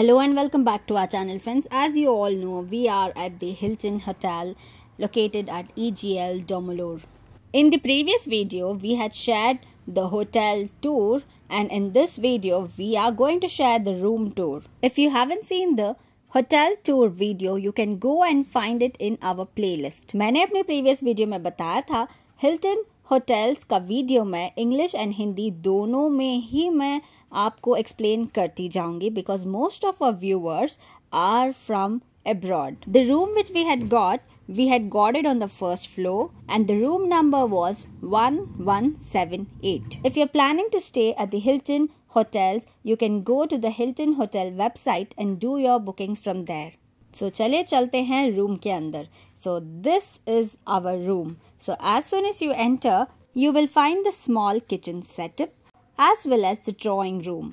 Hello and welcome back to our channel friends. As you all know, we are at the Hilton Hotel located at EGL Domolur. In the previous video, we had shared the hotel tour and in this video, we are going to share the room tour. If you haven't seen the hotel tour video, you can go and find it in our playlist. मैंने अपने previous video में बताया था Hilton hotels का video मैं English and Hindi दोनों में ही मैं आपको एक्सप्लेन करती जाऊंगी because most of our viewers are from abroad. The room which we had got, we had got it on the first floor and the room number was 1178. If you're planning to stay at the Hilton Hotels, you can go to the Hilton Hotel website and do your bookings from there. So चले चलते हैं room के अंदर. So this is our room. So as soon as you enter, you will find the small kitchen setup as well as the drawing room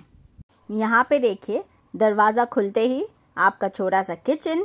यहाँ पे देखिए दरवाज़ा खुलते ही आपका छोटा सा किचन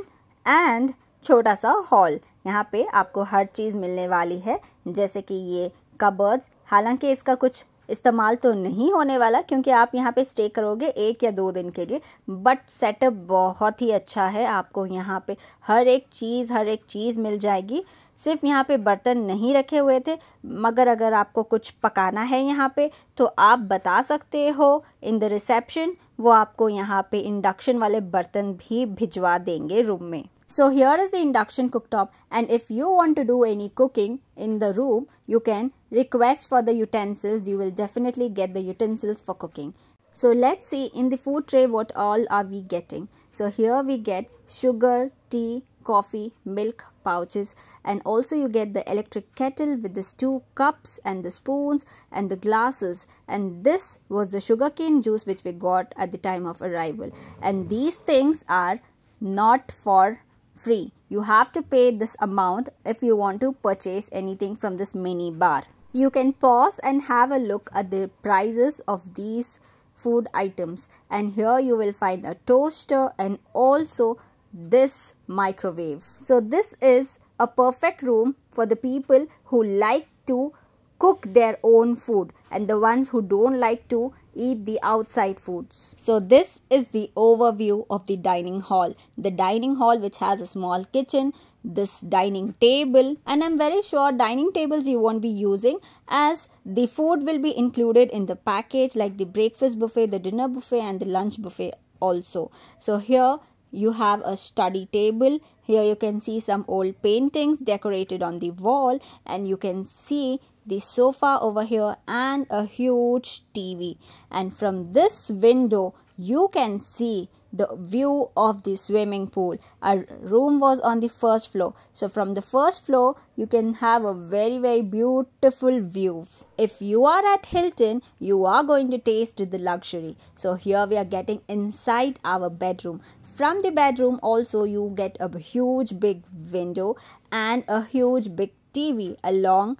एंड छोटा सा हॉल यहाँ पे आपको हर चीज़ मिलने वाली है जैसे कि ये कबर्ड्स हालांकि इसका कुछ इस्तेमाल तो नहीं होने वाला क्योंकि आप यहाँ पे स्टे करोगे एक या दो दिन के लिए बट सेटअप बहुत ही अच्छा है आपको यहाँ पे हर एक चीज़ हर एक चीज़ मिल जाएगी सिर्फ यहाँ पे बर्तन नहीं रखे हुए थे मगर अगर आपको कुछ पकाना है यहाँ पे तो आप बता सकते हो इन द रिसेप्शन वो आपको यहाँ पे इंडक्शन वाले बर्तन भी भिजवा देंगे रूम में so here is the induction cooktop and if you want to do any cooking in the room you can request for the utensils you will definitely get the utensils for cooking So let's see in the food tray what all are we getting. So here we get sugar, tea, coffee, milk pouches and also you get the electric kettle with these two cups and the spoons and the glasses and this was the sugarcane juice which we got at the time of arrival and these things are not for free. You have to pay this amount if you want to purchase anything from this mini bar. You can pause and have a look at the prices of these food items and here you will find a toaster and also this microwave. So this is a perfect room for the people who like to cook their own food and the ones who don't like to eat the outside foods. So this is the overview of the dining hall. The dining hall which has a small kitchen, this dining table and I'm very sure dining tables you won't be using as the food will be included in the package like the breakfast buffet, the dinner buffet and the lunch buffet also. So here you have a study table. Here you can see some old paintings decorated on the wall and you can see the sofa over here and a huge TV. And from this window, you can see the view of the swimming pool. Our room was on the first floor. So from the first floor, you can have a very, very beautiful view. If you are at Hilton, you are going to taste the luxury. So here we are getting inside our bedroom. From the bedroom also, you get a huge big window and a huge big TV along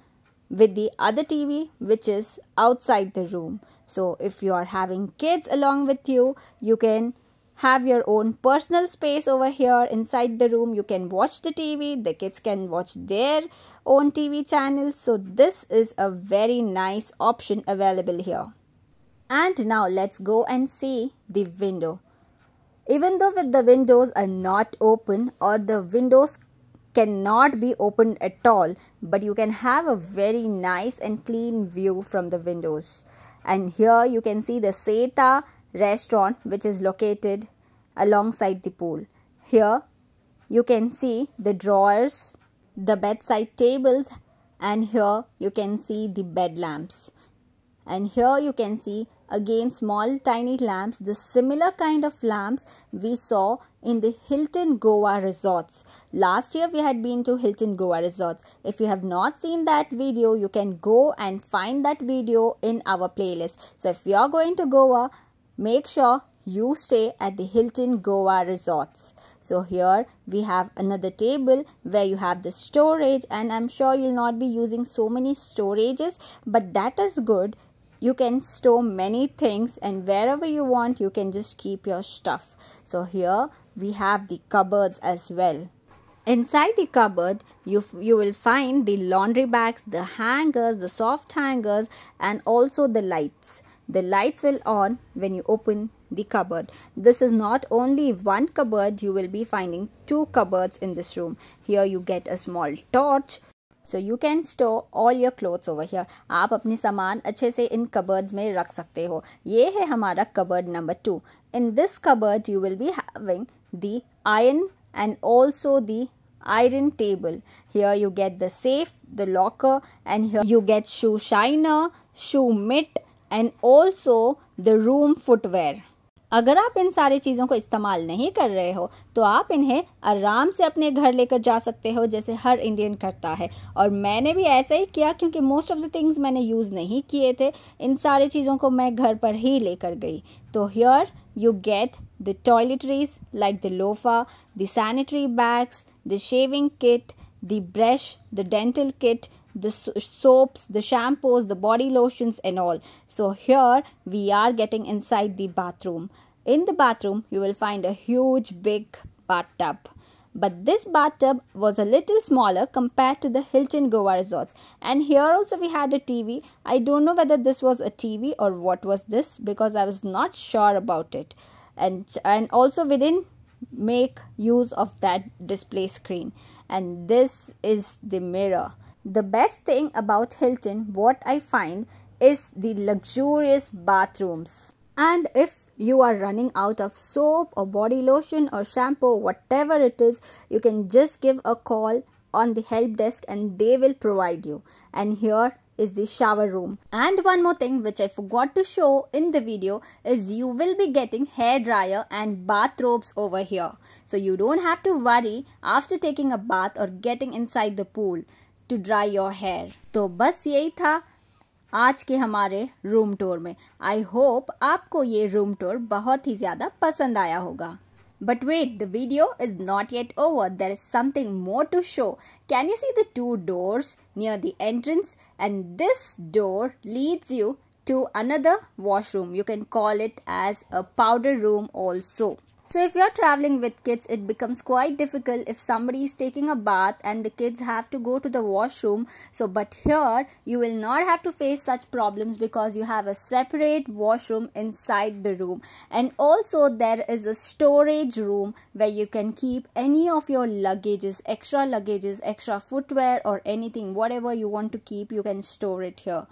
with the other TV which is outside the room. So if you are having kids along with you, you can have your own personal space over here inside the room. You can watch the TV, the kids can watch their own TV channels. So this is a very nice option available here. And now let's go and see the window. Even though with the windows are not open or the windows cannot be opened at all but you can have a very nice and clean view from the windows and here you can see the Seta restaurant which is located alongside the pool here you can see the drawers the bedside tables and here you can see the bed lamps and here you can see Again, small tiny lamps. The similar kind of lamps we saw in the Hilton Goa resorts. Last year we had been to Hilton Goa resorts. If you have not seen that video, you can go and find that video in our playlist. So if you are going to Goa, make sure you stay at the Hilton Goa resorts. So here we have another table where you have the storage and I'm sure you'll not be using so many storages but that is good you can store many things and wherever you want you can just keep your stuff so here we have the cupboards as well Inside the cupboard, you, you will find the laundry bags, the hangers, the soft hangers and also the lights. The lights will on when you open the cupboard. This is not only one cupboard, you will be finding two cupboards in this room. Here you get a small torch, so you can store all your clothes over here आप अपने सामान अच्छे से इन cupboards में रख सकते हो ये है हमारा cupboard number two in this cupboard you will be having the iron and also the iron table. Here you get the safe, the locker and here you get shoe shiner, shoe mitt and also the room footwear. अगर आप इन सारी चीज़ों को इस्तेमाल नहीं कर रहे हो तो आप इन्हें आराम से अपने घर लेकर जा सकते हो जैसे हर इंडियन करता है और मैंने भी ऐसा ही किया क्योंकि मोस्ट ऑफ द थिंग्स मैंने यूज़ नहीं किए थे इन सारी चीज़ों को मैं घर पर ही लेकर गई तो here you get the toiletries like the loofah the sanitary bags the shaving kit the brush the dental kit the soaps, the shampoos, the body lotions and all. So here we are getting inside the bathroom. In the bathroom, you will find a huge big bathtub. But this bathtub was a little smaller compared to the Hilton Goa resorts. And here also we had a TV. I don't know whether this was a TV or what was this because I was not sure about it. And, and also we didn't make use of that display screen. And this is the mirror the best thing about Hilton, what I find, is the luxurious bathrooms. And if you are running out of soap or body lotion or shampoo, whatever it is, you can just give a call on the help desk and they will provide you. And here is the shower room. And one more thing which I forgot to show in the video is you will be getting hair dryer and bathrobes over here. So you don't have to worry after taking a bath or getting inside the pool. To dry your hair तो बस यही था आज के हमारे room tour में I hope आपको ये रूम टूर बहुत ही ज्यादा पसंद आया होगा but wait the video is not yet over there is something more to show can you see the two doors near the entrance and this door leads you to another washroom you can call it as a powder room also So if you're traveling with kids, it becomes quite difficult if somebody is taking a bath and the kids have to go to the washroom. So but here you will not have to face such problems because you have a separate washroom inside the room. And also there is a storage room where you can keep any of your luggages, extra luggages, extra footwear or anything, whatever you want to keep, you can store it here.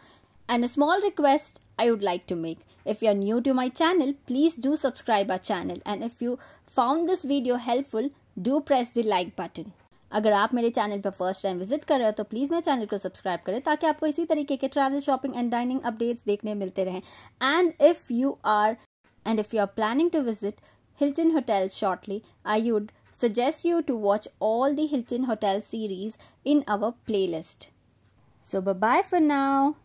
And a small request I would like to make. If you are new to my channel, please do subscribe our channel. And if you found this video helpful, do press the like button. अगर आप मेरे channel पर first time visit कर रहे हो तो please मेरे channel को सब्सक्राइब करें ताकि आपको इसी तरीके के travel shopping and dining updates देखने मिलते रहें and if you are and if you are planning to visit Hilton Hotel shortly, I would suggest you to watch all the Hilton Hotel series in our playlist. So bye bye for now.